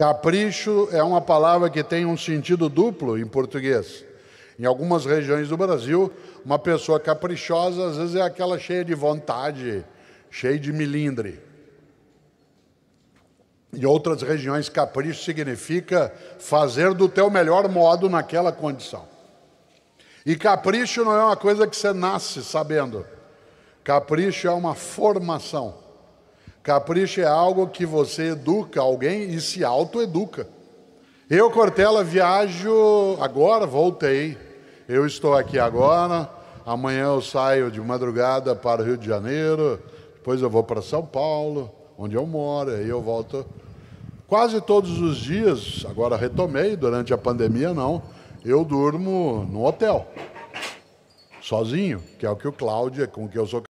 Capricho é uma palavra que tem um sentido duplo em português. Em algumas regiões do Brasil, uma pessoa caprichosa às vezes é aquela cheia de vontade, cheia de milindre. Em outras regiões, capricho significa fazer do teu melhor modo naquela condição. E capricho não é uma coisa que você nasce sabendo. Capricho é uma formação. Capricho é algo que você educa alguém e se autoeduca. Eu, Cortella, viajo agora, voltei. Eu estou aqui agora. Amanhã eu saio de madrugada para o Rio de Janeiro. Depois eu vou para São Paulo, onde eu moro. Aí eu volto quase todos os dias. Agora retomei, durante a pandemia não. Eu durmo no hotel, sozinho, que é o que o Cláudio, com que eu sou